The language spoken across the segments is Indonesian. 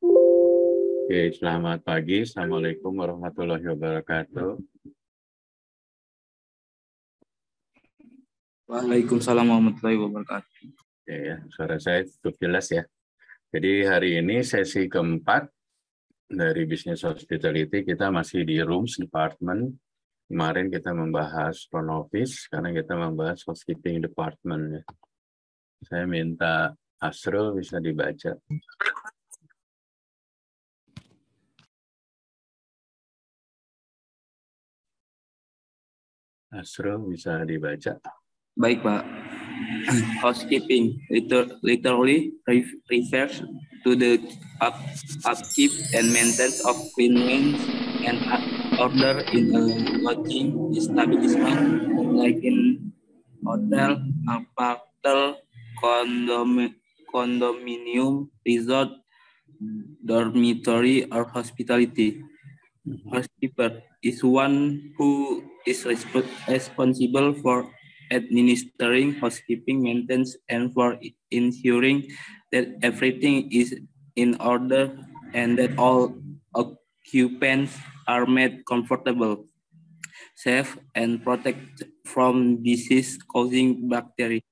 Oke, selamat pagi. Assalamualaikum warahmatullahi wabarakatuh. Waalaikumsalam warahmatullahi wabarakatuh. Oke, ya, suara saya cukup jelas ya. Jadi hari ini sesi keempat dari bisnis hospitality kita masih di rooms department. Kemarin kita membahas front office, sekarang kita membahas housekeeping department. Ya. Saya minta Asrul bisa dibaca. Asro nah, bisa dibaca. Baik Pak. Housekeeping literally refers to the upkeep and maintenance of cleanliness and order in a lodging establishment like in hotel, apartment, condom, condominium, resort, dormitory, or hospitality. Mhm. Housekeeper is one who is responsible for administering housekeeping maintenance and for ensuring that everything is in order and that all occupants are made comfortable, safe, and protected from disease-causing bacteria.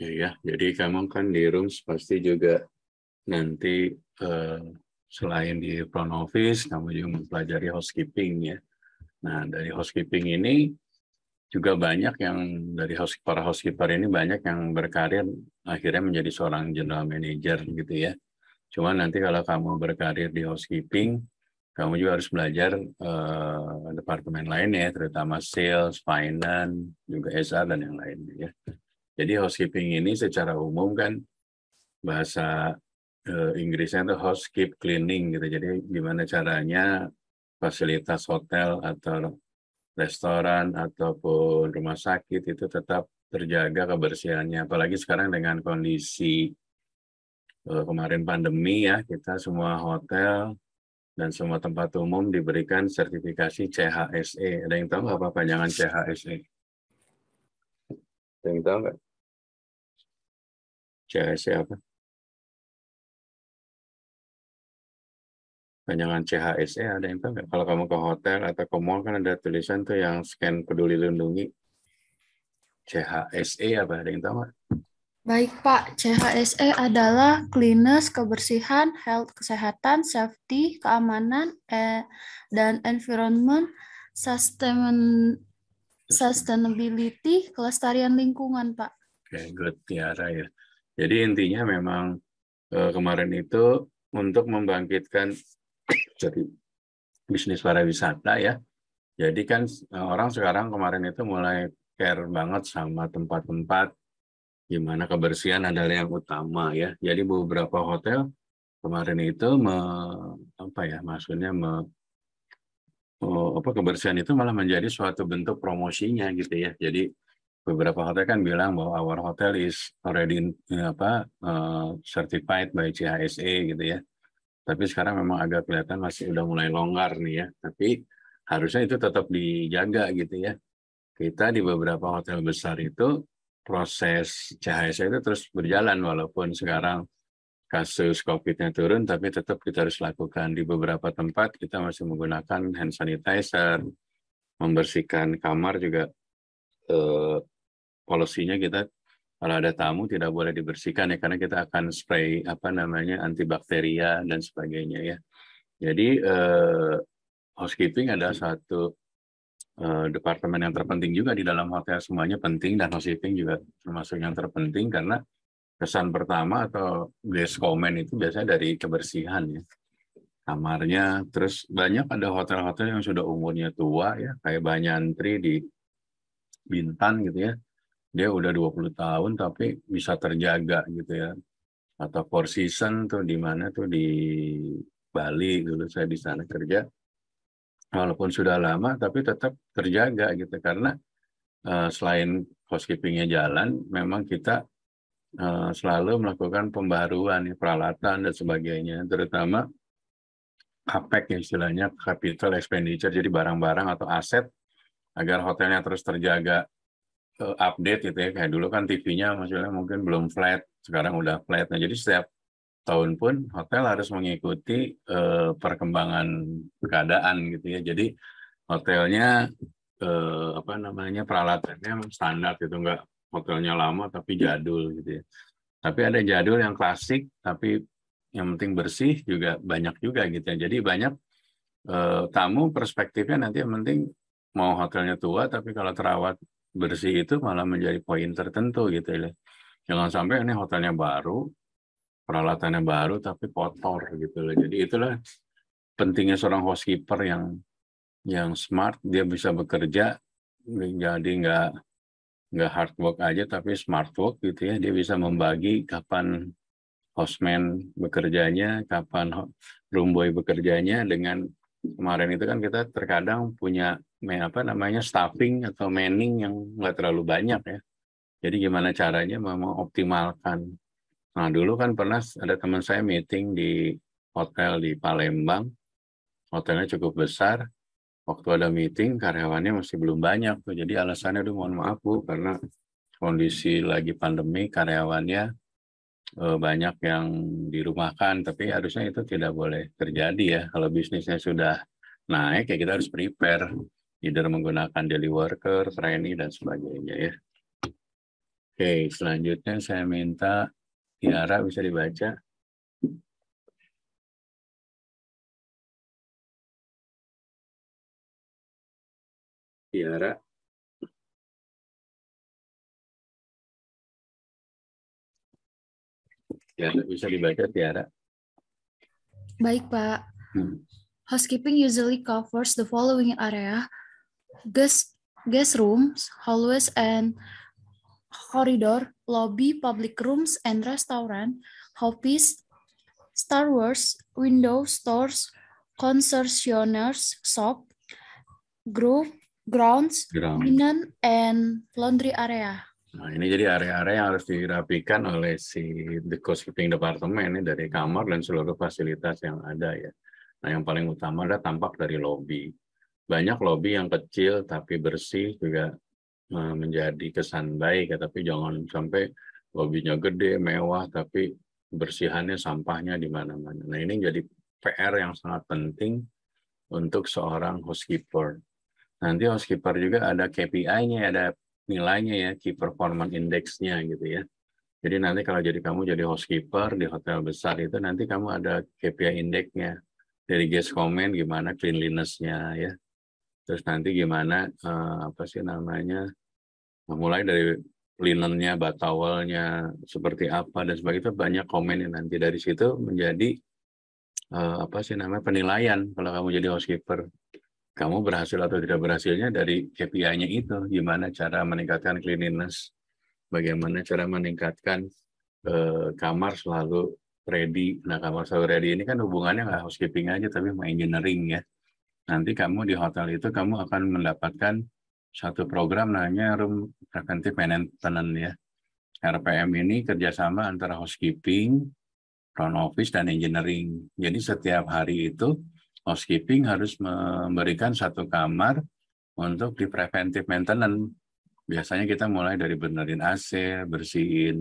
Ya, ya, jadi kamu kan di rooms pasti juga nanti uh, selain di front office, kamu juga mempelajari housekeeping ya. Nah, dari housekeeping ini juga banyak yang dari house, para housekeeper ini banyak yang berkarir akhirnya menjadi seorang general manager gitu ya. Cuma nanti kalau kamu berkarir di housekeeping, kamu juga harus belajar uh, departemen lain ya, terutama sales, finance, juga HR dan yang lain gitu ya. Jadi housekeeping ini secara umum kan bahasa uh, Inggrisnya itu housekeep cleaning gitu. Jadi gimana caranya fasilitas hotel atau restoran ataupun rumah sakit itu tetap terjaga kebersihannya. Apalagi sekarang dengan kondisi eh, kemarin pandemi ya, kita semua hotel dan semua tempat umum diberikan sertifikasi CHSE. Ada yang tahu apa panjangan CHSE? Ada yang tahu nggak? CHSE apa? jangan CHSE ada yang tahu nggak? Kalau kamu ke hotel atau ke mall kan ada tulisan tuh yang scan peduli lindungi. CHSE apa ada yang tahu nggak? Baik Pak, CHSE adalah cleanliness, kebersihan, health, kesehatan, safety, keamanan, eh, dan environment, sustain, sustainability, kelestarian lingkungan Pak. Oke, okay, good Tiara ya. Jadi intinya memang e, kemarin itu untuk membangkitkan jadi bisnis pariwisata ya. Jadi kan eh, orang sekarang kemarin itu mulai care banget sama tempat-tempat gimana kebersihan adalah yang utama ya. Jadi beberapa hotel kemarin itu me, apa ya maksudnya me, oh, apa kebersihan itu malah menjadi suatu bentuk promosinya gitu ya. Jadi beberapa hotel kan bilang bahwa our hotel is already eh, apa uh, certified by CHSE gitu ya. Tapi sekarang memang agak kelihatan masih udah mulai longgar nih ya. Tapi harusnya itu tetap dijaga gitu ya. Kita di beberapa hotel besar itu proses CHS itu terus berjalan walaupun sekarang kasus COVID-nya turun, tapi tetap kita harus lakukan. Di beberapa tempat kita masih menggunakan hand sanitizer, membersihkan kamar juga eh, polisinya kita kalau ada tamu tidak boleh dibersihkan ya karena kita akan spray apa namanya antibakteria dan sebagainya ya. Jadi eh, housekeeping adalah satu eh, departemen yang terpenting juga di dalam hotel semuanya penting dan housekeeping juga termasuk yang terpenting karena kesan pertama atau guest comment itu biasanya dari kebersihan ya kamarnya terus banyak ada hotel-hotel yang sudah umurnya tua ya kayak banyak antri di Bintan gitu ya dia udah 20 tahun tapi bisa terjaga gitu ya. Atau four season tuh di mana tuh di Bali dulu saya di sana kerja. Walaupun sudah lama tapi tetap terjaga gitu karena uh, selain housekeepingnya jalan, memang kita uh, selalu melakukan pembaruan ya, peralatan dan sebagainya, terutama CAPEX ya istilahnya capital expenditure, jadi barang-barang atau aset agar hotelnya terus terjaga update gitu ya kayak dulu kan TV-nya maksudnya mungkin belum flat sekarang udah flat nah jadi setiap tahun pun hotel harus mengikuti uh, perkembangan keadaan gitu ya jadi hotelnya uh, apa namanya peralatannya standar gitu enggak hotelnya lama tapi jadul gitu ya tapi ada jadul yang klasik tapi yang penting bersih juga banyak juga gitu ya jadi banyak uh, tamu perspektifnya nanti yang penting mau hotelnya tua tapi kalau terawat bersih itu malah menjadi poin tertentu gitu ya. Jangan sampai ini hotelnya baru, peralatannya baru tapi kotor gitu loh. Jadi itulah pentingnya seorang housekeeper yang yang smart, dia bisa bekerja jadi nggak nggak hard work aja tapi smart work gitu ya. Dia bisa membagi kapan houseman bekerjanya, kapan room boy bekerjanya dengan kemarin itu kan kita terkadang punya apa namanya staffing atau manning yang nggak terlalu banyak ya. Jadi gimana caranya mengoptimalkan. Nah dulu kan pernah ada teman saya meeting di hotel di Palembang. Hotelnya cukup besar. Waktu ada meeting karyawannya masih belum banyak tuh. Jadi alasannya tuh mohon maaf Bu karena kondisi lagi pandemi karyawannya e, banyak yang dirumahkan tapi harusnya itu tidak boleh terjadi ya kalau bisnisnya sudah naik ya kita harus prepare either menggunakan daily worker, trainee, dan sebagainya ya. Oke, selanjutnya saya minta Tiara bisa dibaca. Tiara. Tiara ya, bisa dibaca Tiara. Baik Pak. Hmm. Housekeeping usually covers the following area guest, guest rooms, hallways and corridor, lobby, public rooms and restaurant, hobbies, Star Wars, window stores, concessionaires, shop, group, grounds, Ground. linen, and laundry area. Nah, ini jadi area-area yang harus dirapikan oleh si the housekeeping department ini dari kamar dan seluruh fasilitas yang ada ya. Nah, yang paling utama adalah tampak dari lobby banyak lobby yang kecil tapi bersih juga eh, menjadi kesan baik tapi jangan sampai lobbynya gede mewah tapi bersihannya sampahnya di mana-mana nah ini jadi PR yang sangat penting untuk seorang housekeeper nanti housekeeper juga ada KPI-nya ada nilainya ya key performance index-nya gitu ya jadi nanti kalau jadi kamu jadi housekeeper di hotel besar itu nanti kamu ada KPI index-nya dari guest comment gimana cleanliness-nya ya terus nanti gimana uh, apa sih namanya mulai dari linennya, batawalnya seperti apa dan sebagainya banyak komen yang nanti dari situ menjadi uh, apa sih namanya penilaian kalau kamu jadi housekeeper kamu berhasil atau tidak berhasilnya dari KPI-nya itu gimana cara meningkatkan cleanliness bagaimana cara meningkatkan uh, kamar selalu ready nah kamar selalu ready ini kan hubungannya nggak housekeeping aja tapi sama engineering ya nanti kamu di hotel itu kamu akan mendapatkan satu program namanya Room Preventive Maintenance ya. RPM ini kerjasama antara housekeeping, front office, dan engineering. Jadi setiap hari itu housekeeping harus memberikan satu kamar untuk di preventive maintenance. Biasanya kita mulai dari benerin AC, bersihin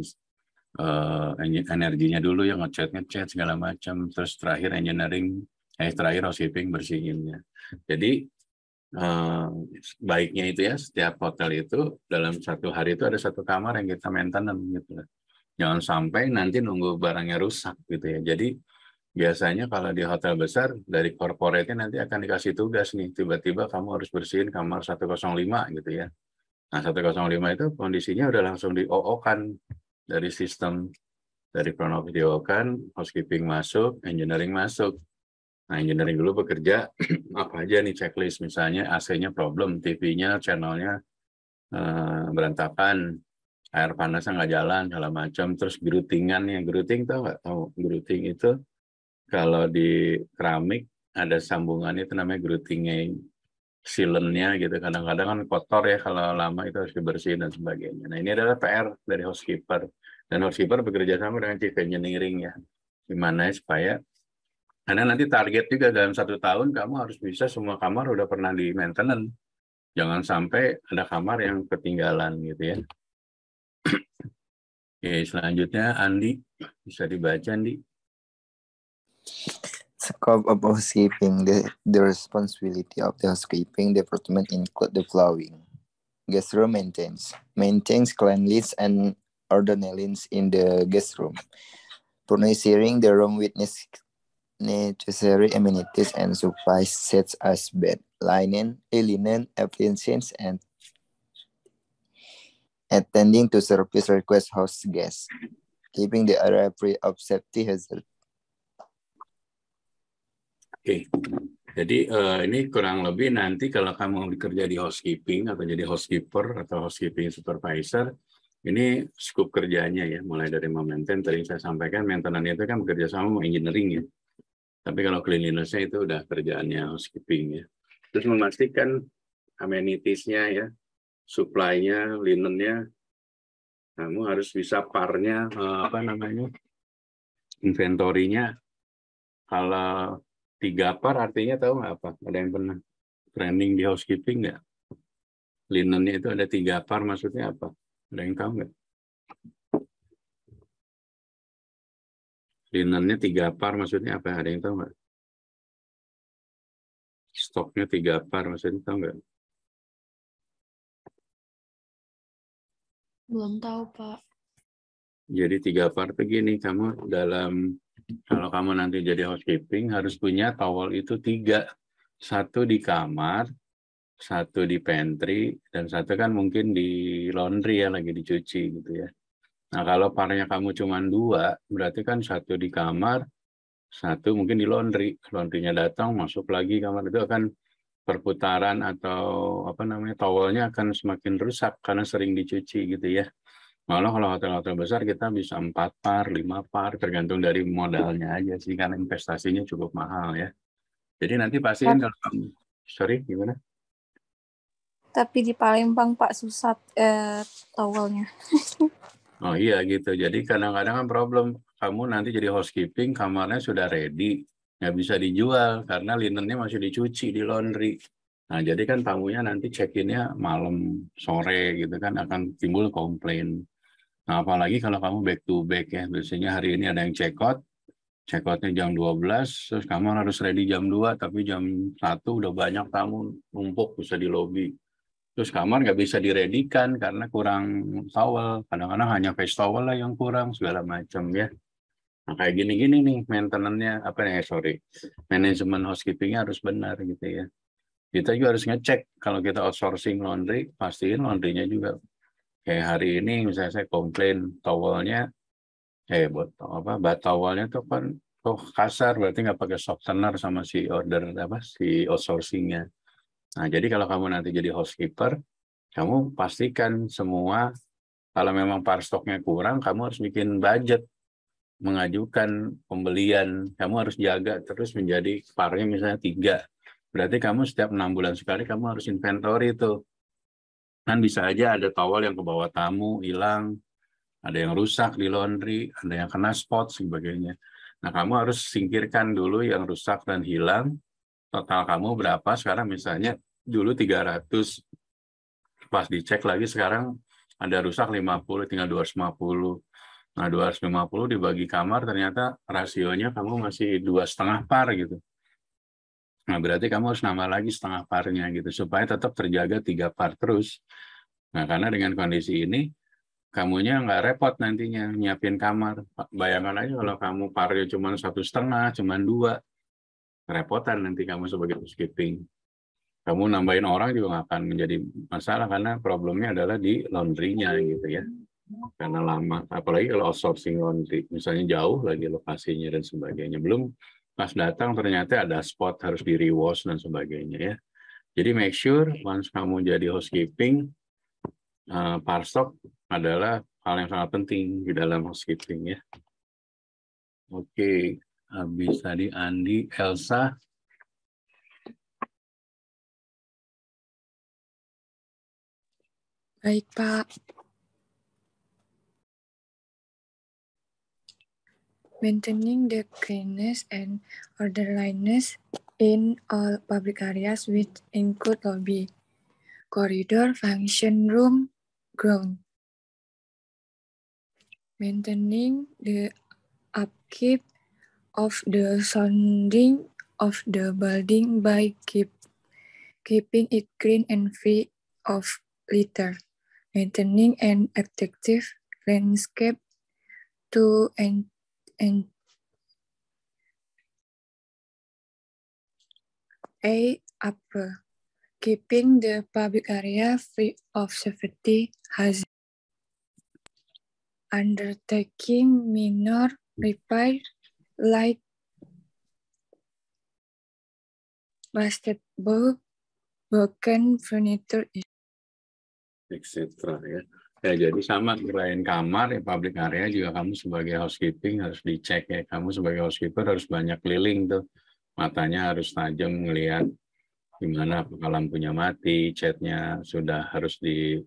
uh, energinya dulu yang ngecat ngecat segala macam, terus terakhir engineering yang terakhir housekeeping bersihinnya. Jadi eh, baiknya itu ya setiap hotel itu dalam satu hari itu ada satu kamar yang kita maintenance gitu. Jangan sampai nanti nunggu barangnya rusak gitu ya. Jadi biasanya kalau di hotel besar dari corporate nanti akan dikasih tugas nih tiba-tiba kamu harus bersihin kamar 105 gitu ya. Nah 105 itu kondisinya udah langsung di OO kan dari sistem dari front office di OO kan, housekeeping masuk, engineering masuk. Nah, engineering dulu bekerja apa aja nih checklist misalnya AC-nya problem, TV-nya, channelnya eh, berantakan, air panasnya nggak jalan segala macam, terus grutingan yang gruting tau nggak tahu gruting itu kalau di keramik ada sambungannya itu namanya grutingnya, silennya gitu kadang-kadang kan kotor ya kalau lama itu harus dibersihin dan sebagainya. Nah ini adalah PR dari housekeeper dan housekeeper bekerja sama dengan chief engineering ya gimana ya supaya karena nanti target juga dalam satu tahun kamu harus bisa semua kamar udah pernah di maintenance. Jangan sampai ada kamar yang ketinggalan gitu ya. Oke, selanjutnya Andi. Bisa dibaca, Andi. Scope of housekeeping. The, the responsibility of the housekeeping department include the following. Guest room maintenance. Maintains cleanliness and orderliness in the guest room. Furnishing the room with necessary amenities and supplies such as bed linen, eh, linen appliances, and attending to service request house guests, keeping the area free of safety hazard. Oke, okay. jadi uh, ini kurang lebih nanti kalau kamu bekerja di housekeeping atau jadi housekeeper atau housekeeping supervisor, ini scope kerjanya ya, mulai dari maintenance. tadi saya sampaikan maintenance itu kan bekerja sama engineering ya tapi kalau cleanliness-nya itu udah kerjaannya housekeeping ya. Terus memastikan amenities-nya ya, supply-nya, linen-nya, kamu harus bisa parnya eh, apa namanya nya, kalau tiga par artinya tahu nggak apa ada yang pernah training di housekeeping nggak linennya itu ada tiga par maksudnya apa ada yang tahu nggak linennya tiga par maksudnya apa? Ada yang tahu nggak? Stoknya tiga par maksudnya tahu nggak? Belum tahu Pak. Jadi tiga par begini kamu dalam kalau kamu nanti jadi housekeeping harus punya towel itu tiga, satu di kamar, satu di pantry, dan satu kan mungkin di laundry ya lagi dicuci gitu ya. Nah, kalau parnya kamu cuma dua, berarti kan satu di kamar, satu mungkin di laundry. Laundrynya datang, masuk lagi kamar itu akan perputaran atau apa namanya towelnya akan semakin rusak karena sering dicuci gitu ya. Malah kalau hotel-hotel besar kita bisa empat par, lima par, tergantung dari modalnya aja sih karena investasinya cukup mahal ya. Jadi nanti pastiin kalau sorry gimana? Tapi di Palembang Pak susah eh, towelnya. Oh iya gitu. Jadi kadang-kadang kan problem kamu nanti jadi housekeeping kamarnya sudah ready, nggak bisa dijual karena linennya masih dicuci di laundry. Nah jadi kan tamunya nanti check-innya malam sore gitu kan akan timbul komplain. Nah apalagi kalau kamu back to back ya, biasanya hari ini ada yang check out, check outnya jam 12, terus kamu harus ready jam 2, tapi jam 1 udah banyak tamu numpuk bisa di lobby terus kamar nggak bisa diredikan karena kurang towel kadang-kadang hanya face towel lah yang kurang segala macam ya nah, kayak gini-gini nih maintenance-nya apa nih eh, sorry manajemen housekeepingnya harus benar gitu ya kita juga harus ngecek kalau kita outsourcing laundry pastiin laundrynya juga kayak hari ini misalnya saya komplain towelnya eh buat apa bat towelnya tuh kan kok oh, kasar berarti nggak pakai softener sama si order apa si outsourcingnya Nah, jadi kalau kamu nanti jadi housekeeper, kamu pastikan semua kalau memang par stoknya kurang, kamu harus bikin budget mengajukan pembelian. Kamu harus jaga terus menjadi parnya misalnya tiga. Berarti kamu setiap enam bulan sekali kamu harus inventory itu. Kan bisa aja ada towel yang kebawa tamu hilang, ada yang rusak di laundry, ada yang kena spot sebagainya. Nah, kamu harus singkirkan dulu yang rusak dan hilang, total kamu berapa sekarang misalnya dulu 300 pas dicek lagi sekarang ada rusak 50 tinggal 250 nah 250 dibagi kamar ternyata rasionya kamu masih dua setengah par gitu nah berarti kamu harus nambah lagi setengah parnya gitu supaya tetap terjaga tiga par terus nah karena dengan kondisi ini kamunya nggak repot nantinya nyiapin kamar bayangkan aja kalau kamu parnya cuma satu setengah cuma dua Repotan nanti kamu sebagai housekeeping. Kamu nambahin orang juga akan menjadi masalah karena problemnya adalah di laundrynya gitu ya. Karena lama, apalagi kalau outsourcing laundry, misalnya jauh lagi lokasinya dan sebagainya. Belum pas datang ternyata ada spot harus di rewash dan sebagainya ya. Jadi make sure once kamu jadi housekeeping, uh, eh, parsok adalah hal yang sangat penting di dalam housekeeping ya. Oke. Okay habis tadi Andi, Elsa. Baik, Pak. Maintaining the cleanliness and orderliness in all public areas which include lobby, corridor, function room, ground. Maintaining the upkeep of the sounding of the building by keep, keeping it clean and free of litter, maintaining an attractive landscape to and and. a upper, keeping the public area free of safety hazards, undertaking minor repair like basketball, broken furniture, etc. Ya. ya jadi sama selain kamar ya public area juga kamu sebagai housekeeping harus dicek ya kamu sebagai housekeeper harus banyak keliling tuh matanya harus tajam melihat gimana apakah lampunya mati catnya sudah harus di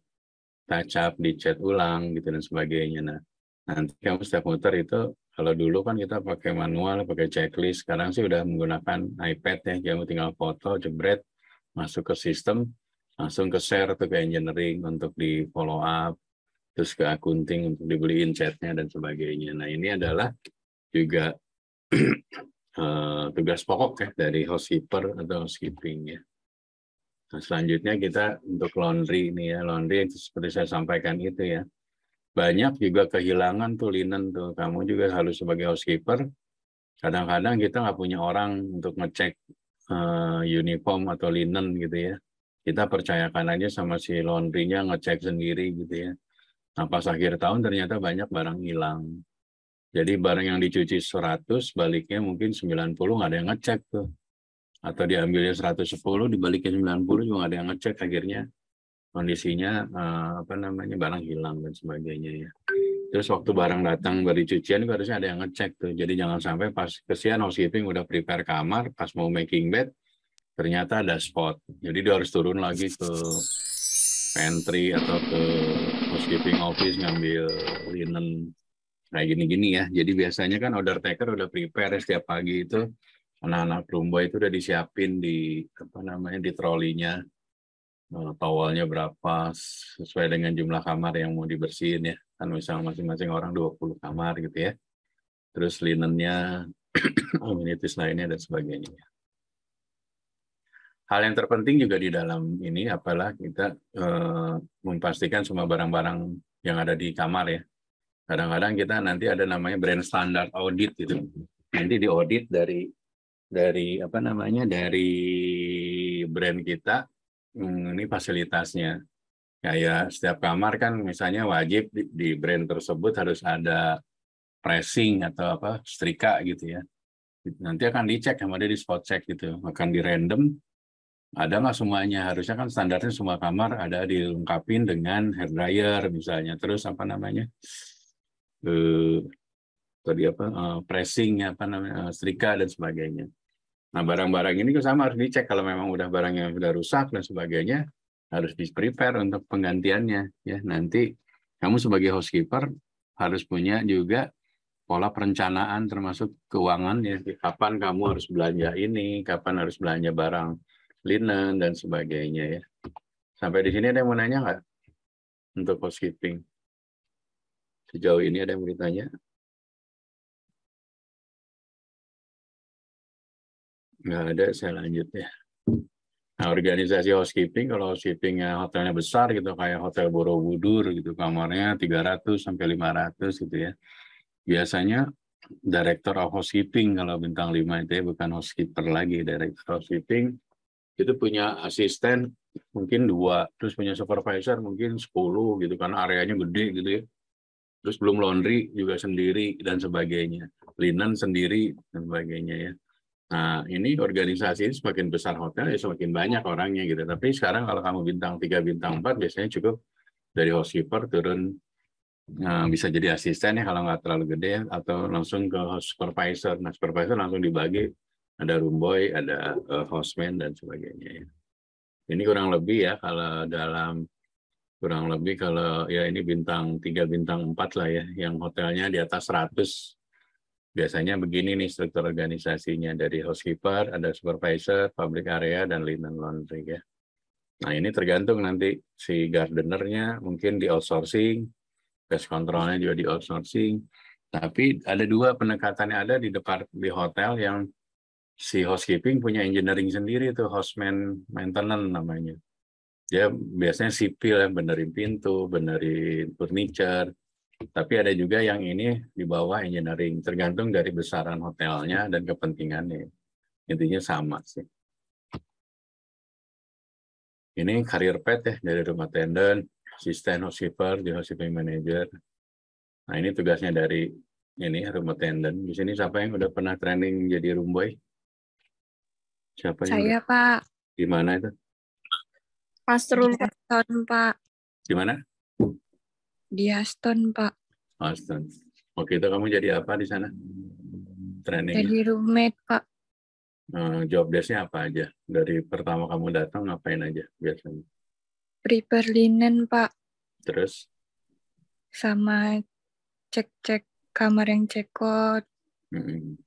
touch up dicat ulang gitu dan sebagainya nah nanti kamu setiap motor itu kalau dulu kan kita pakai manual, pakai checklist. Sekarang sih udah menggunakan iPad ya, kamu tinggal foto, jebret, masuk ke sistem, langsung ke share atau ke engineering untuk di follow up, terus ke akunting untuk dibeliin chatnya dan sebagainya. Nah ini adalah juga eh, tugas pokok ya dari housekeeper atau housekeeping ya. Nah, selanjutnya kita untuk laundry ini ya, laundry seperti saya sampaikan itu ya, banyak juga kehilangan tuh linen tuh. Kamu juga harus sebagai housekeeper. Kadang-kadang kita nggak punya orang untuk ngecek eh, uniform atau linen gitu ya. Kita percayakan aja sama si laundrynya ngecek sendiri gitu ya. Nah pas akhir tahun ternyata banyak barang hilang. Jadi barang yang dicuci 100, baliknya mungkin 90 nggak ada yang ngecek tuh. Atau diambilnya 110, dibaliknya 90 juga nggak ada yang ngecek. Akhirnya kondisinya uh, apa namanya barang hilang dan sebagainya ya. Terus waktu barang datang dari cucian itu harusnya ada yang ngecek tuh. Jadi jangan sampai pas kesian housekeeping udah prepare kamar, pas mau making bed ternyata ada spot. Jadi dia harus turun lagi ke pantry atau ke housekeeping office ngambil linen kayak gini-gini ya. Jadi biasanya kan order taker udah prepare setiap pagi itu anak-anak rumbo itu udah disiapin di apa namanya di trolinya Eh, towelnya berapa sesuai dengan jumlah kamar yang mau dibersihin ya kan misalnya masing-masing orang 20 kamar gitu ya terus linennya amenities lainnya dan sebagainya hal yang terpenting juga di dalam ini apalah kita e, memastikan semua barang-barang yang ada di kamar ya kadang-kadang kita nanti ada namanya brand standard audit gitu nanti di audit dari dari apa namanya dari brand kita ini fasilitasnya. Kayak setiap kamar kan misalnya wajib di, di brand tersebut harus ada pressing atau apa setrika gitu ya. Nanti akan dicek sama dia di spot check gitu, akan di random. Ada nggak semuanya? Harusnya kan standarnya semua kamar ada dilengkapi dengan hair dryer misalnya. Terus apa namanya? Eh, tadi apa? Eh, pressing apa namanya? Eh, setrika dan sebagainya. Nah, barang-barang ini kan sama harus dicek kalau memang udah barangnya udah rusak dan sebagainya harus di prepare untuk penggantiannya ya. Nanti kamu sebagai housekeeper harus punya juga pola perencanaan termasuk keuangan ya kapan kamu harus belanja ini, kapan harus belanja barang linen dan sebagainya ya. Sampai di sini ada yang mau nanya nggak untuk housekeeping? Sejauh ini ada yang mau ditanya? Nggak ada, saya lanjut ya. Nah, organisasi housekeeping, kalau housekeepingnya eh, hotelnya besar gitu, kayak hotel Borobudur gitu, kamarnya 300 sampai 500 gitu ya. Biasanya director of housekeeping kalau bintang 5 itu ya, bukan housekeeper lagi, director of housekeeping itu punya asisten mungkin dua, terus punya supervisor mungkin 10 gitu, karena areanya gede gitu ya. Terus belum laundry juga sendiri dan sebagainya, linen sendiri dan sebagainya ya Nah, ini organisasi ini semakin besar hotel ya semakin banyak orangnya gitu. Tapi sekarang kalau kamu bintang 3, bintang 4 biasanya cukup dari housekeeper turun eh, bisa jadi asisten ya kalau nggak terlalu gede atau langsung ke host supervisor. Nah, supervisor langsung dibagi ada room boy, ada uh, houseman dan sebagainya ya. Ini kurang lebih ya kalau dalam kurang lebih kalau ya ini bintang 3 bintang 4 lah ya yang hotelnya di atas 100 Biasanya begini nih struktur organisasinya dari housekeeper, ada supervisor, public area, dan linen laundry ya. Nah ini tergantung nanti si gardenernya mungkin di outsourcing, pest controlnya juga di outsourcing. Tapi ada dua pendekatannya ada di depart di hotel yang si housekeeping punya engineering sendiri itu houseman maintenance namanya. Dia biasanya sipil yang benerin pintu, benerin furniture, tapi ada juga yang ini di bawah engineering, tergantung dari besaran hotelnya dan kepentingannya. Intinya sama sih. Ini karir pet ya, dari rumah attendant, asisten housekeeper, di housekeeping manager. Nah ini tugasnya dari ini room attendant. Di sini siapa yang udah pernah training jadi room boy? Siapa Saya, yang Pak. Di mana itu? Pas room Pak. Di mana? Di Aston, Pak. Aston. Oke, itu kamu jadi apa di sana? Training. Jadi roommate, Pak. Eh, job desknya apa aja? Dari pertama kamu datang ngapain aja biasanya? Prepare linen, Pak. Terus? Sama cek-cek kamar yang cekot. Hmm.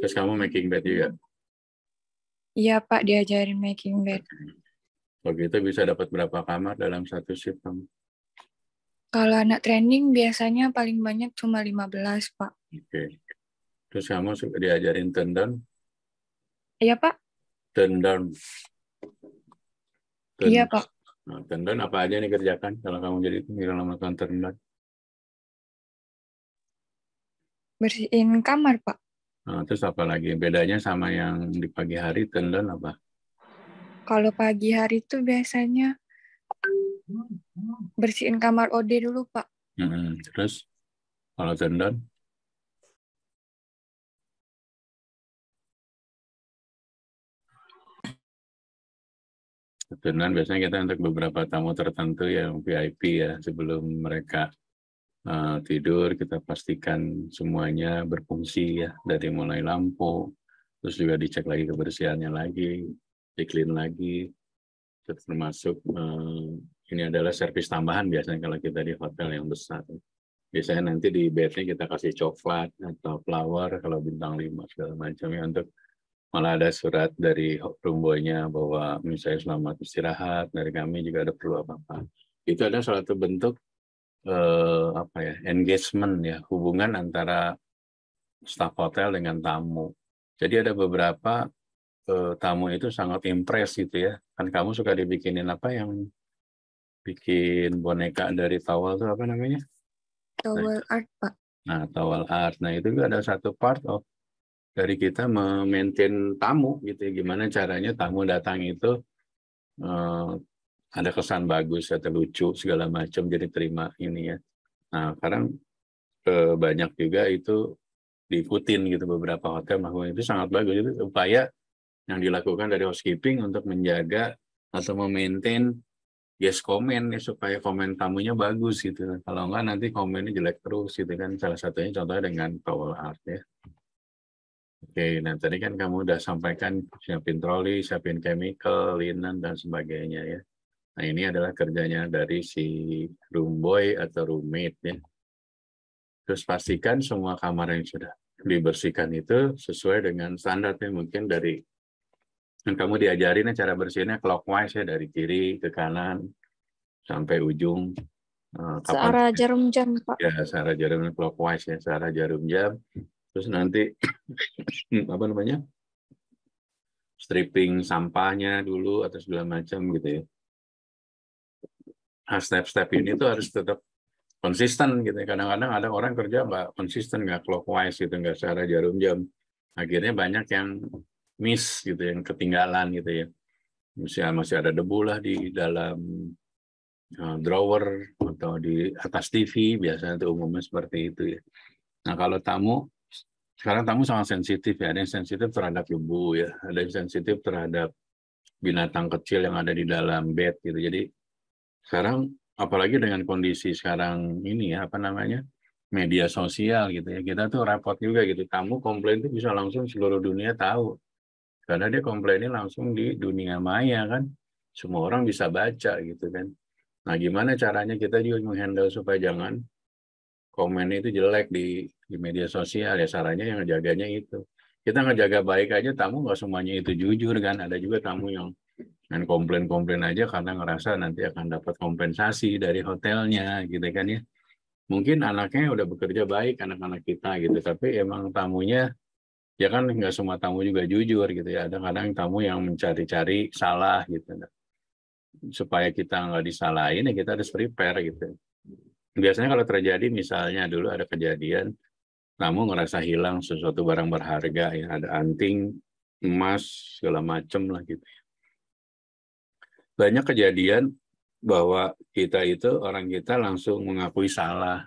Terus kamu making bed juga? Iya, Pak, diajarin making bed. Begitu bisa dapat berapa kamar dalam satu shift kamu? Kalau anak training biasanya paling banyak cuma 15, Pak. Oke. Okay. Terus sama suka diajarin tendang? Iya, Pak. Tendang. Iya, Pak. Nah, tendang apa aja nih kerjakan kalau kamu jadi pengirang melakukan tendang? Bersihin kamar, Pak. Nah, terus apa lagi? Bedanya sama yang di pagi hari tendang apa? Kalau pagi hari itu biasanya bersihin kamar od dulu pak hmm, terus kalau tendon Tendon biasanya kita untuk beberapa tamu tertentu yang VIP ya, sebelum mereka uh, tidur kita pastikan semuanya berfungsi ya, dari mulai lampu, terus juga dicek lagi kebersihannya lagi, diklin lagi, termasuk uh, ini adalah servis tambahan biasanya kalau kita di hotel yang besar. Biasanya nanti di bednya kita kasih coklat atau flower kalau bintang lima segala macamnya untuk malah ada surat dari room boy bahwa misalnya selamat istirahat dari kami juga ada perlu apa-apa. Itu adalah salah satu bentuk eh, apa ya engagement ya hubungan antara staff hotel dengan tamu. Jadi ada beberapa eh, tamu itu sangat impress gitu ya. Kan kamu suka dibikinin apa yang bikin boneka dari towel tuh apa namanya? Towel nah, art, Pak. Nah, towel art. Nah, itu ada satu part of oh, dari kita memaintain tamu gitu ya. Gimana caranya tamu datang itu uh, ada kesan bagus atau lucu segala macam jadi terima ini ya. Nah, sekarang uh, eh, banyak juga itu diikutin gitu beberapa hotel bahwa itu sangat bagus itu upaya yang dilakukan dari housekeeping untuk menjaga atau memaintain yes komen ya supaya komen tamunya bagus gitu. Kalau enggak nanti komennya jelek terus gitu kan. Salah satunya contohnya dengan towel art ya. Oke, nah tadi kan kamu udah sampaikan siapin troli, siapin chemical, linen dan sebagainya ya. Nah ini adalah kerjanya dari si room boy atau roommate ya. Terus pastikan semua kamar yang sudah dibersihkan itu sesuai dengan standarnya mungkin dari dan kamu diajarin ya cara bersihnya clockwise ya dari kiri ke kanan sampai ujung. Eh, kapan? Searah jarum jam, Pak. Ya, searah jarum clockwise ya, searah jarum jam. Terus nanti apa namanya? Stripping sampahnya dulu atau segala macam gitu ya. Nah, step-step ini tuh harus tetap konsisten gitu. Ya. Kadang-kadang ada orang kerja nggak konsisten, nggak clockwise gitu, nggak searah jarum jam. Akhirnya banyak yang miss gitu ya, yang ketinggalan gitu ya misalnya masih ada debu lah di dalam eh, drawer atau di atas TV biasanya itu umumnya seperti itu ya. Nah kalau tamu sekarang tamu sangat sensitif ya ada yang sensitif terhadap debu ya ada yang sensitif terhadap binatang kecil yang ada di dalam bed gitu jadi sekarang apalagi dengan kondisi sekarang ini ya apa namanya media sosial gitu ya kita tuh repot juga gitu tamu komplain tuh bisa langsung seluruh dunia tahu karena dia komplainnya langsung di dunia maya kan. Semua orang bisa baca gitu kan. Nah gimana caranya kita juga menghandle supaya jangan komen itu jelek di, di media sosial ya sarannya yang ngejaganya itu. Kita ngejaga baik aja tamu nggak semuanya itu jujur kan. Ada juga tamu yang dan komplain-komplain aja karena ngerasa nanti akan dapat kompensasi dari hotelnya gitu kan ya mungkin anaknya udah bekerja baik anak-anak kita gitu tapi emang tamunya ya kan nggak semua tamu juga jujur gitu ya. Ada kadang tamu yang mencari-cari salah gitu. Supaya kita nggak disalahin ya kita harus prepare gitu. Biasanya kalau terjadi misalnya dulu ada kejadian tamu ngerasa hilang sesuatu barang berharga ya ada anting emas segala macem lah gitu Banyak kejadian bahwa kita itu orang kita langsung mengakui salah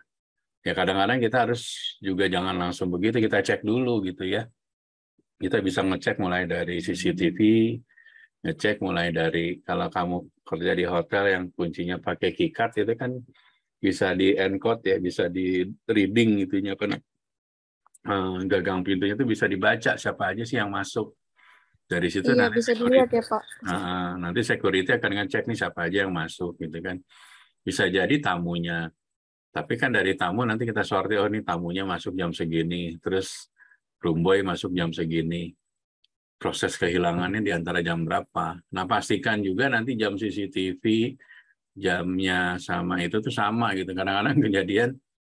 ya kadang-kadang kita harus juga jangan langsung begitu kita cek dulu gitu ya kita bisa ngecek mulai dari CCTV, ngecek mulai dari kalau kamu kerja di hotel yang kuncinya pakai keycard itu kan bisa di encode ya, bisa di reading itunya kan eh, gagang pintunya itu bisa dibaca siapa aja sih yang masuk. Dari situ iya, nanti bisa security, dilihat ya, Pak. Nah, nanti security akan ngecek nih siapa aja yang masuk gitu kan. Bisa jadi tamunya tapi kan dari tamu nanti kita sortir oh ini tamunya masuk jam segini terus Rumboy masuk jam segini. Proses kehilangannya di antara jam berapa. Nah, pastikan juga nanti jam CCTV, jamnya sama itu tuh sama gitu. Kadang-kadang kejadian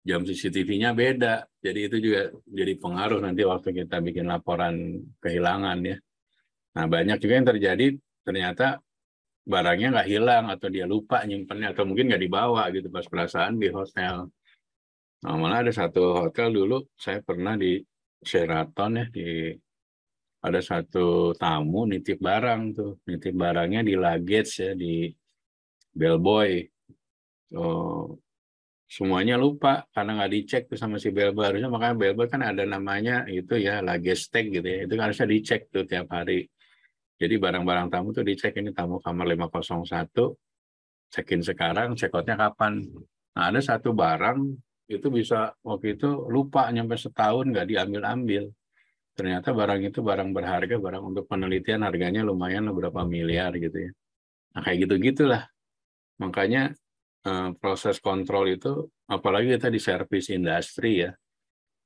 jam CCTV-nya beda. Jadi itu juga jadi pengaruh nanti waktu kita bikin laporan kehilangan ya. Nah, banyak juga yang terjadi ternyata barangnya nggak hilang atau dia lupa nyimpannya atau mungkin nggak dibawa gitu pas perasaan di hotel. Nah, malah ada satu hotel dulu saya pernah di Sheraton ya di ada satu tamu nitip barang tuh, nitip barangnya di luggage ya di bellboy. Oh, semuanya lupa karena nggak dicek tuh sama si bellboy. Harusnya makanya bellboy kan ada namanya itu ya luggage tag gitu ya. Itu kan harusnya dicek tuh tiap hari. Jadi barang-barang tamu tuh dicek ini tamu kamar 501 check-in sekarang, check out kapan. Nah, ada satu barang itu bisa waktu itu lupa nyampe setahun nggak diambil-ambil. Ternyata barang itu barang berharga, barang untuk penelitian harganya lumayan beberapa miliar gitu ya. Nah kayak gitu-gitulah. Makanya eh, proses kontrol itu, apalagi kita di service industri ya,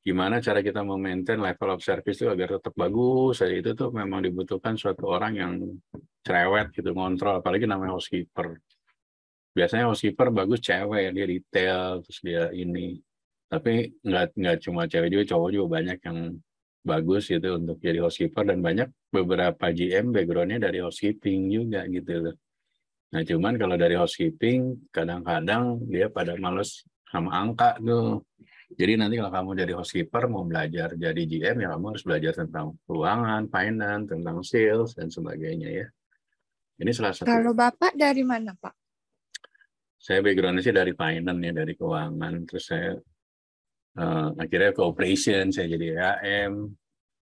gimana cara kita memaintain level of service itu agar tetap bagus, itu tuh memang dibutuhkan suatu orang yang cerewet gitu, ngontrol, apalagi namanya housekeeper biasanya housekeeper bagus cewek dia retail terus dia ini tapi nggak nggak cuma cewek juga cowok juga banyak yang bagus gitu untuk jadi housekeeper dan banyak beberapa GM backgroundnya dari housekeeping juga gitu loh. Nah cuman kalau dari housekeeping kadang-kadang dia pada males sama angka tuh. Jadi nanti kalau kamu jadi housekeeper mau belajar jadi GM ya kamu harus belajar tentang keuangan, finance, tentang sales dan sebagainya ya. Ini salah satu. Kalau bapak dari mana pak? saya backgroundnya sih dari finance ya dari keuangan terus saya uh, akhirnya ke operation saya jadi AM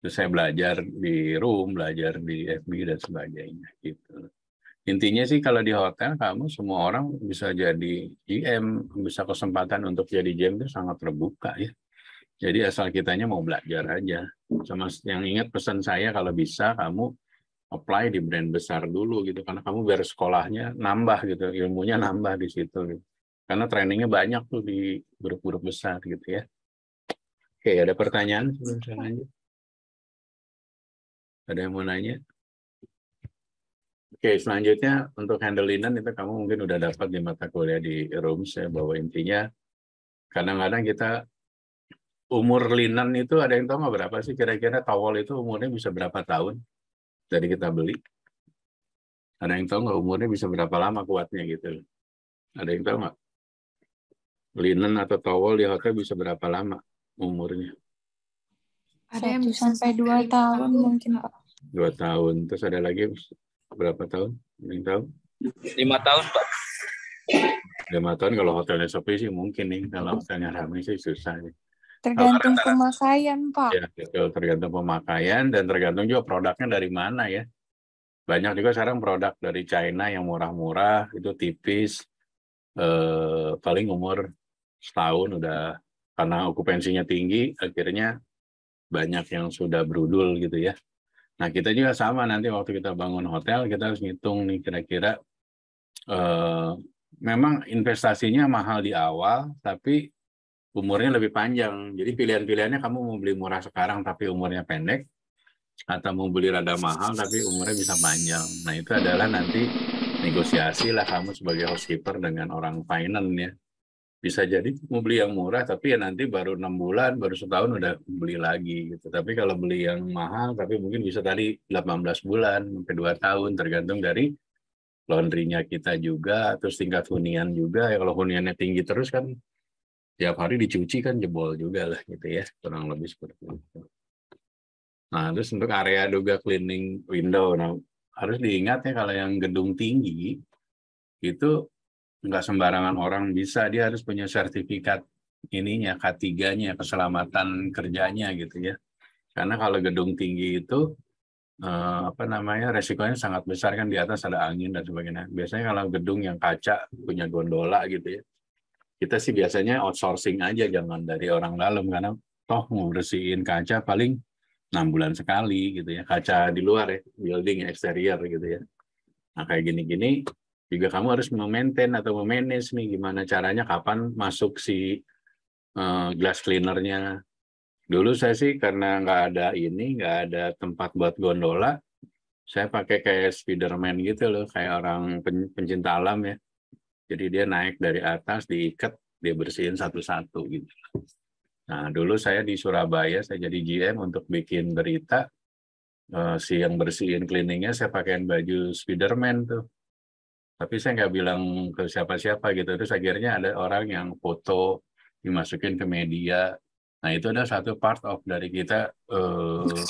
terus saya belajar di room belajar di FB dan sebagainya gitu intinya sih kalau di hotel kamu semua orang bisa jadi GM bisa kesempatan untuk jadi GM itu sangat terbuka ya jadi asal kitanya mau belajar aja sama yang ingat pesan saya kalau bisa kamu apply di brand besar dulu gitu karena kamu biar sekolahnya nambah gitu ilmunya nambah di situ gitu. karena trainingnya banyak tuh di grup-grup besar gitu ya oke ada pertanyaan sebelum saya lanjut ada yang mau nanya Oke, selanjutnya untuk handle linen itu kamu mungkin udah dapat di mata kuliah di rooms ya bahwa intinya kadang-kadang kita umur linen itu ada yang tahu nggak berapa sih kira-kira towel itu umurnya bisa berapa tahun? dari kita beli. Ada yang tahu nggak umurnya bisa berapa lama kuatnya gitu? Ada yang tahu nggak? Linen atau towel di hotel bisa berapa lama umurnya? Ada yang bisa sampai dua tahun mungkin Pak. Dua tahun. Terus ada lagi berapa tahun? Ada yang tahu? Lima tahun Pak. Lima tahun kalau hotelnya sepi sih mungkin nih. Kalau hotelnya ramai sih susah nih. Tergantung rata pemakaian, Pak. Ya, betul. Tergantung pemakaian dan tergantung juga produknya dari mana ya. Banyak juga sekarang produk dari China yang murah-murah, itu tipis, eh, paling umur setahun udah karena okupansinya tinggi, akhirnya banyak yang sudah berudul gitu ya. Nah kita juga sama nanti waktu kita bangun hotel, kita harus ngitung nih kira-kira eh, memang investasinya mahal di awal, tapi umurnya lebih panjang. Jadi pilihan-pilihannya kamu mau beli murah sekarang tapi umurnya pendek, atau mau beli rada mahal tapi umurnya bisa panjang. Nah itu adalah nanti negosiasi lah kamu sebagai housekeeper dengan orang finance ya. Bisa jadi mau beli yang murah tapi ya nanti baru enam bulan, baru setahun udah beli lagi gitu. Tapi kalau beli yang mahal tapi mungkin bisa tadi 18 bulan sampai 2 tahun tergantung dari laundrynya kita juga, terus tingkat hunian juga. Ya kalau huniannya tinggi terus kan tiap hari dicuci kan jebol juga lah gitu ya kurang lebih seperti itu. Nah terus untuk area juga cleaning window, nah harus diingat ya kalau yang gedung tinggi itu nggak sembarangan orang bisa dia harus punya sertifikat ininya K3-nya keselamatan kerjanya gitu ya karena kalau gedung tinggi itu eh, apa namanya resikonya sangat besar kan di atas ada angin dan sebagainya biasanya kalau gedung yang kaca punya gondola gitu ya kita sih biasanya outsourcing aja jangan dari orang dalam karena toh mau bersihin kaca paling enam bulan sekali gitu ya kaca di luar ya building eksterior gitu ya nah kayak gini-gini juga kamu harus memaintain atau memanage nih gimana caranya kapan masuk si uh, glass cleanernya dulu saya sih karena nggak ada ini nggak ada tempat buat gondola saya pakai kayak Spiderman gitu loh kayak orang pencinta alam ya jadi dia naik dari atas, diikat, dia bersihin satu-satu gitu. Nah, dulu saya di Surabaya, saya jadi GM untuk bikin berita. Eh, si yang bersihin cleaningnya saya pakaiin baju Spiderman tuh. Tapi saya nggak bilang ke siapa-siapa gitu. Terus akhirnya ada orang yang foto dimasukin ke media. Nah, itu ada satu part of dari kita eh,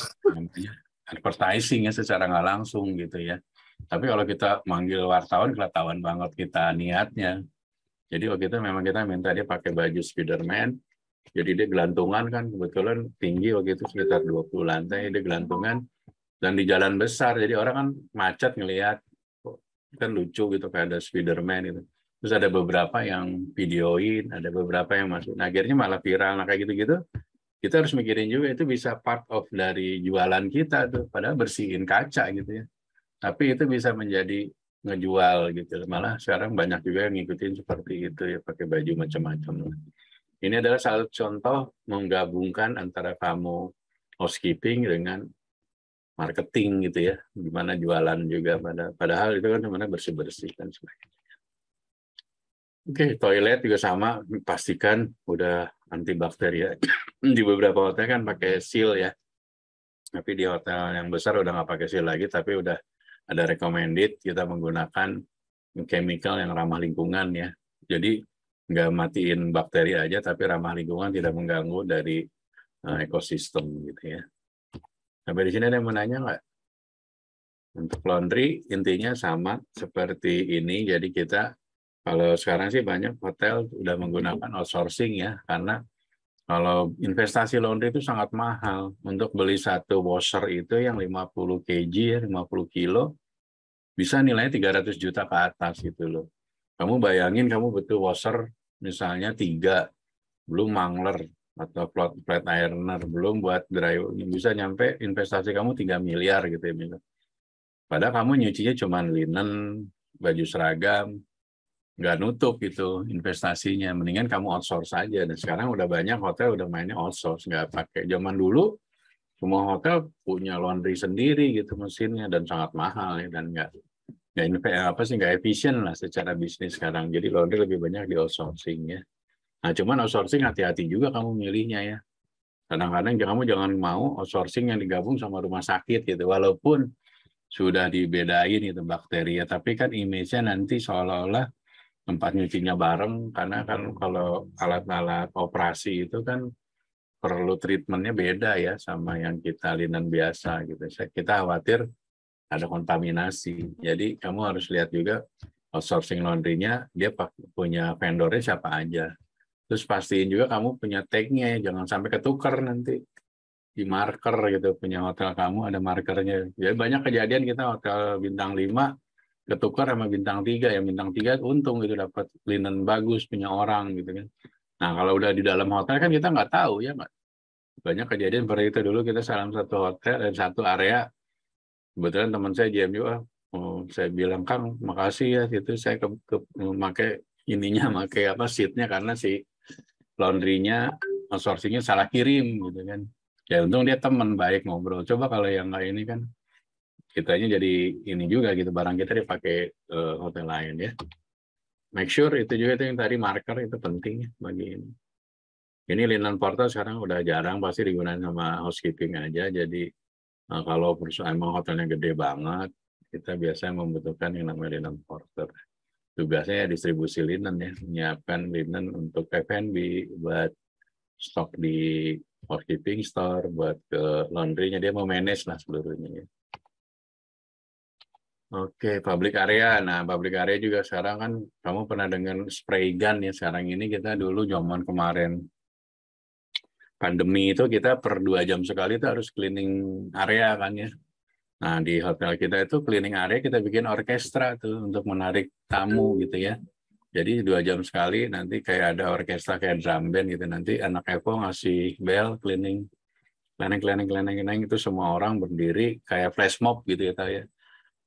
advertising ya secara nggak langsung gitu ya. Tapi kalau kita manggil wartawan, ketahuan banget kita niatnya. Jadi waktu itu memang kita minta dia pakai baju Spiderman, jadi dia gelantungan kan, kebetulan tinggi waktu itu sekitar 20 lantai, dia gelantungan, dan di jalan besar, jadi orang kan macet ngelihat, kan lucu gitu, kayak ada Spiderman gitu. Terus ada beberapa yang videoin, ada beberapa yang masuk. Nah, akhirnya malah viral, nah kayak gitu-gitu, kita harus mikirin juga itu bisa part of dari jualan kita tuh padahal bersihin kaca gitu ya tapi itu bisa menjadi ngejual gitu. Malah sekarang banyak juga yang ngikutin seperti itu ya pakai baju macam-macam. Ini adalah salah contoh menggabungkan antara kamu housekeeping dengan marketing gitu ya, gimana jualan juga pada padahal itu kan sebenarnya bersih-bersih dan sebagainya. Oke, toilet juga sama, pastikan udah ya. di beberapa hotel kan pakai seal ya, tapi di hotel yang besar udah nggak pakai seal lagi, tapi udah ada recommended kita menggunakan chemical yang ramah lingkungan ya. Jadi nggak matiin bakteri aja tapi ramah lingkungan tidak mengganggu dari uh, ekosistem gitu ya. Sampai di sini ada yang menanya nggak? Untuk laundry intinya sama seperti ini. Jadi kita kalau sekarang sih banyak hotel sudah menggunakan outsourcing ya karena kalau investasi laundry itu sangat mahal. Untuk beli satu washer itu yang 50 kg, 50 kilo, bisa nilainya 300 juta ke atas gitu loh. Kamu bayangin kamu butuh washer misalnya tiga, belum mangler atau plat, flat ironer, belum buat dry bisa nyampe investasi kamu 3 miliar gitu ya. Padahal kamu nyucinya cuma linen, baju seragam, nggak nutup gitu investasinya mendingan kamu outsource saja. dan sekarang udah banyak hotel udah mainnya outsource nggak pakai zaman dulu semua hotel punya laundry sendiri gitu mesinnya dan sangat mahal ya dan nggak nggak eh, apa sih nggak efisien lah secara bisnis sekarang jadi laundry lebih banyak di outsourcing ya nah cuman outsourcing hati-hati juga kamu milihnya ya kadang-kadang kamu jangan mau outsourcing yang digabung sama rumah sakit gitu walaupun sudah dibedain itu bakteri tapi kan image-nya nanti seolah-olah tempat nyucinya bareng karena kan hmm. kalau alat-alat operasi itu kan perlu treatmentnya beda ya sama yang kita linen biasa gitu. Kita khawatir ada kontaminasi. Jadi kamu harus lihat juga outsourcing laundrynya dia punya vendornya siapa aja. Terus pastiin juga kamu punya tagnya jangan sampai ketukar nanti di marker gitu punya hotel kamu ada markernya. Jadi banyak kejadian kita hotel bintang 5 ketukar sama bintang tiga ya bintang tiga untung gitu dapat linen bagus punya orang gitu kan nah kalau udah di dalam hotel kan kita nggak tahu ya nggak banyak kejadian seperti itu dulu kita salam satu hotel dan eh, satu area kebetulan teman saya diam juga oh, saya bilang kang makasih ya itu saya ke, ke memakai ininya pakai apa seatnya karena si laundrynya outsourcingnya salah kirim gitu kan ya untung dia teman baik ngobrol coba kalau yang nggak ini kan kitanya jadi ini juga gitu barang kita dipakai uh, hotel lain ya make sure itu juga itu yang tadi marker itu penting ya bagi ini ini linen portal sekarang udah jarang pasti digunakan sama housekeeping aja jadi uh, kalau perusahaan emang hotelnya gede banget kita biasanya membutuhkan yang namanya linen porter tugasnya ya distribusi linen ya menyiapkan linen untuk F&B buat stok di housekeeping store buat ke laundrynya dia mau manage lah seluruhnya ya. Oke, public area. Nah, public area juga sekarang kan kamu pernah dengar spray gun ya sekarang ini kita dulu zaman kemarin pandemi itu kita per dua jam sekali itu harus cleaning area kan ya. Nah, di hotel kita itu cleaning area kita bikin orkestra tuh untuk menarik tamu gitu ya. Jadi dua jam sekali nanti kayak ada orkestra kayak drum band gitu nanti anak Eko ngasih bel cleaning cleaning cleaning cleaning cleaning itu semua orang berdiri kayak flash mob gitu ya tahu ya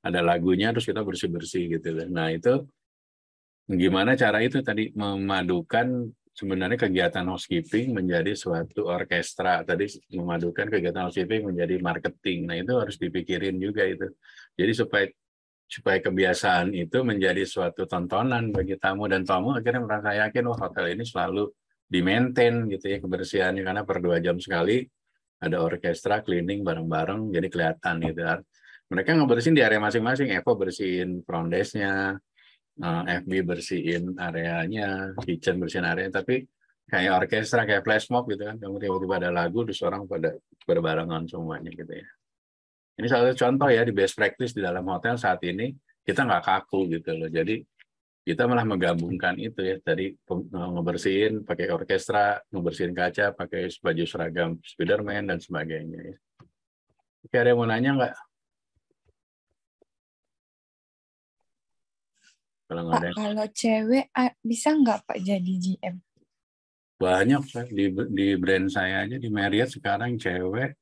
ada lagunya terus kita bersih bersih gitu loh. Kan. Nah itu gimana cara itu tadi memadukan sebenarnya kegiatan housekeeping menjadi suatu orkestra tadi memadukan kegiatan housekeeping menjadi marketing. Nah itu harus dipikirin juga itu. Jadi supaya supaya kebiasaan itu menjadi suatu tontonan bagi tamu dan tamu akhirnya merasa yakin oh hotel ini selalu di maintain gitu ya kebersihannya karena per dua jam sekali ada orkestra cleaning bareng-bareng jadi kelihatan gitu mereka ngebersihin di area masing-masing Evo bersihin front desknya eh, FB bersihin areanya kitchen bersihin area. tapi kayak orkestra kayak flash mob gitu kan kamu tiba-tiba ada lagu terus orang pada berbarengan semuanya gitu ya ini salah satu contoh ya di best practice di dalam hotel saat ini kita nggak kaku gitu loh jadi kita malah menggabungkan itu ya Dari eh, ngebersihin pakai orkestra ngebersihin kaca pakai baju seragam Spiderman dan sebagainya ya. Oke ada yang mau nanya nggak? Kalau nggak ada. Kalau cewek bisa nggak Pak jadi GM? Banyak Pak di di brand saya aja di Marriott sekarang cewek.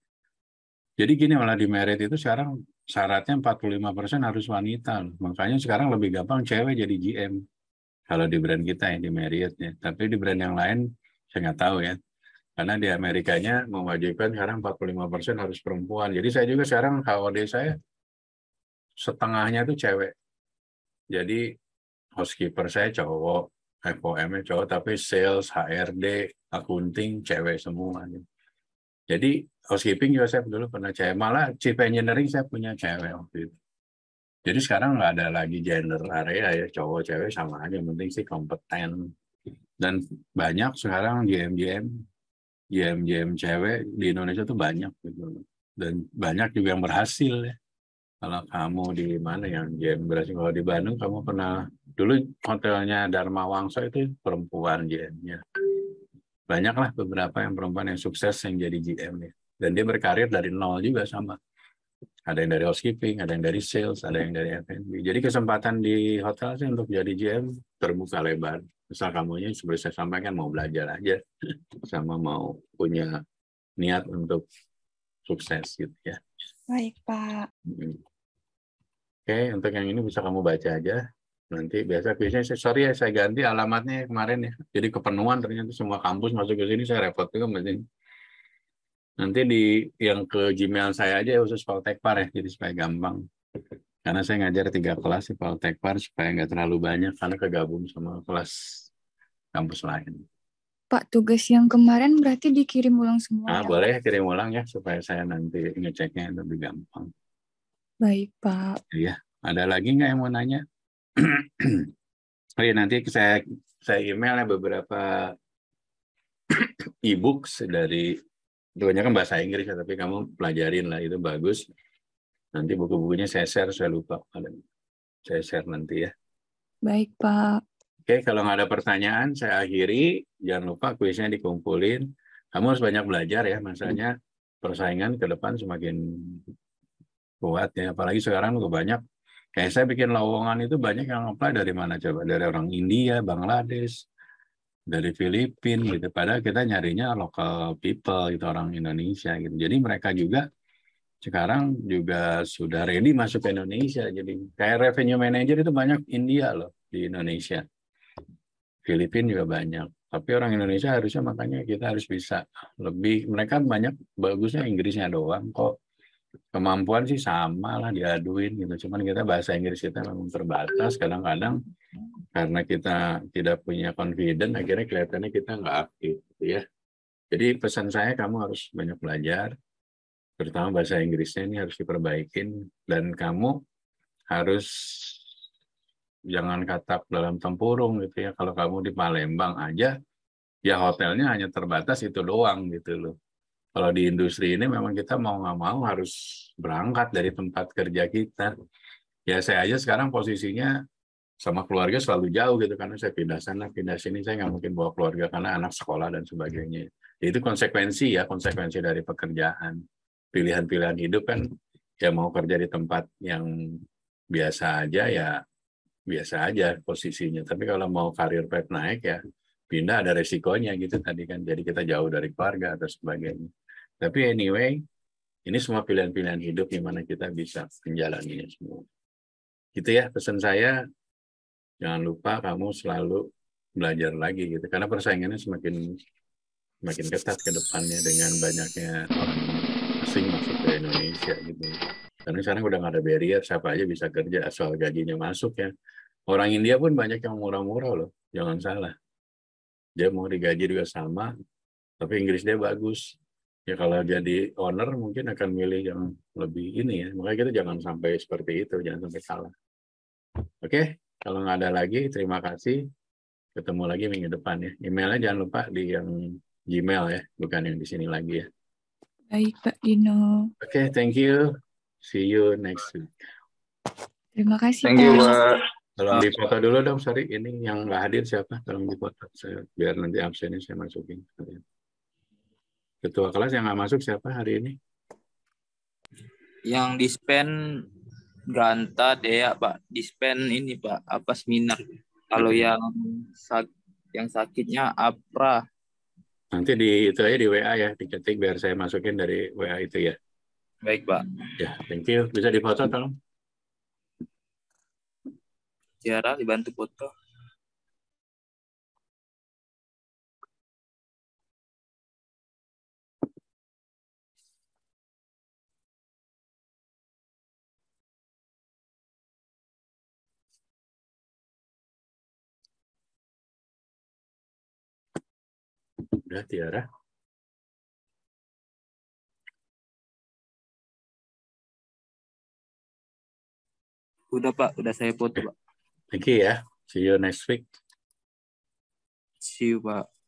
Jadi gini malah di Marriott itu sekarang syaratnya 45% harus wanita. Makanya sekarang lebih gampang cewek jadi GM. Kalau di brand kita ya di Marriott ya. Tapi di brand yang lain saya nggak tahu ya karena di Amerikanya mewajibkan sekarang 45% harus perempuan. Jadi saya juga sekarang HOD saya setengahnya itu cewek. Jadi housekeeper saya cowok, FOM-nya cowok, tapi sales, HRD, accounting cewek semua. Jadi housekeeping juga saya dulu pernah cewek. Malah chief engineering saya punya cewek waktu itu. Jadi sekarang nggak ada lagi gender area ya, cowok cewek sama aja. Yang penting sih kompeten. Dan banyak sekarang GM-GM, GM-GM cewek di Indonesia tuh banyak gitu. Dan banyak juga yang berhasil ya. Kalau kamu di mana yang GM berhasil, kalau di Bandung kamu pernah dulu hotelnya Dharma Wangsa itu perempuan GM-nya. Banyaklah beberapa yang perempuan yang sukses yang jadi GM nya Dan dia berkarir dari nol juga sama. Ada yang dari housekeeping, ada yang dari sales, ada yang dari F&B. Jadi kesempatan di hotel sih untuk jadi GM terbuka lebar. Misal kamunya seperti saya sampaikan mau belajar aja sama mau punya niat untuk sukses gitu ya. Baik Pak. Hmm. Oke, untuk yang ini bisa kamu baca aja nanti biasa biasanya saya sorry ya saya ganti alamatnya ya kemarin ya jadi kepenuhan ternyata semua kampus masuk ke sini saya repot juga mesti nanti di yang ke Gmail saya aja ya, khusus Poltekpar ya jadi supaya gampang karena saya ngajar tiga kelas di Poltekpar supaya nggak terlalu banyak karena kegabung sama kelas kampus lain Pak tugas yang kemarin berarti dikirim ulang semua ah ya? boleh kirim ulang ya supaya saya nanti ngeceknya lebih gampang baik Pak iya ada lagi nggak yang mau nanya oh iya, nanti saya saya email ya beberapa e-books dari kan bahasa Inggris ya, tapi kamu pelajarin lah itu bagus. Nanti buku-bukunya saya share, saya lupa. Saya share nanti ya. Baik, Pak. Oke, kalau nggak ada pertanyaan, saya akhiri. Jangan lupa kuisnya dikumpulin. Kamu harus banyak belajar ya, masanya hmm. persaingan ke depan semakin kuat ya. Apalagi sekarang udah banyak Kayak saya bikin lowongan itu banyak yang apply dari mana coba? Dari orang India, Bangladesh, dari Filipina gitu. Padahal kita nyarinya local people itu orang Indonesia gitu. Jadi mereka juga sekarang juga sudah ready masuk ke Indonesia. Jadi kayak revenue manager itu banyak India loh di Indonesia. Filipina juga banyak. Tapi orang Indonesia harusnya makanya kita harus bisa lebih mereka banyak bagusnya Inggrisnya doang kok kemampuan sih sama lah diaduin gitu. Cuman kita bahasa Inggris kita memang terbatas. Kadang-kadang karena kita tidak punya confident, akhirnya kelihatannya kita nggak aktif gitu ya. Jadi pesan saya kamu harus banyak belajar, terutama bahasa Inggrisnya ini harus diperbaikin dan kamu harus jangan katak dalam tempurung gitu ya. Kalau kamu di Palembang aja, ya hotelnya hanya terbatas itu doang gitu loh kalau di industri ini memang kita mau nggak mau harus berangkat dari tempat kerja kita. Ya saya aja sekarang posisinya sama keluarga selalu jauh gitu karena saya pindah sana pindah sini saya nggak mungkin bawa keluarga karena anak sekolah dan sebagainya ya, itu konsekuensi ya konsekuensi dari pekerjaan pilihan-pilihan hidup kan ya mau kerja di tempat yang biasa aja ya biasa aja posisinya tapi kalau mau karir pet naik ya pindah ada resikonya gitu tadi kan jadi kita jauh dari keluarga atau sebagainya tapi anyway, ini semua pilihan-pilihan hidup di mana kita bisa menjalaninya semua. Gitu ya pesan saya. Jangan lupa kamu selalu belajar lagi gitu karena persaingannya semakin semakin ketat ke depannya dengan banyaknya orang asing masuk ke Indonesia gitu. Karena sekarang udah nggak ada barrier, siapa aja bisa kerja asal gajinya masuk ya. Orang India pun banyak yang murah-murah loh, jangan salah. Dia mau digaji juga sama, tapi Inggris dia bagus, ya kalau jadi owner mungkin akan milih yang lebih ini ya. Makanya kita jangan sampai seperti itu, jangan sampai salah. Oke, kalau nggak ada lagi, terima kasih. Ketemu lagi minggu depan ya. Emailnya jangan lupa di yang Gmail ya, bukan yang di sini lagi ya. Baik Pak Dino. Oke, okay, thank you. See you next week. Terima kasih. Thank kasih. you Pak. Tolong dipoto dulu dong, sorry. Ini yang nggak hadir siapa? Tolong dipoto. Saya, biar nanti absennya saya masukin. Ketua kelas yang nggak masuk siapa hari ini? Yang dispen Ganta Dea Pak, dispen ini Pak, apa seminar. Kalau yang sak yang sakitnya Apra. Nanti di itu aja di WA ya, diketik biar saya masukin dari WA itu ya. Baik Pak. Ya, thank you. Bisa dipotong. tolong. Tiara dibantu foto. Udah, Tiara. Udah, Pak. Udah saya foto, eh, Pak. Thank you ya. See you next week. See you, Pak.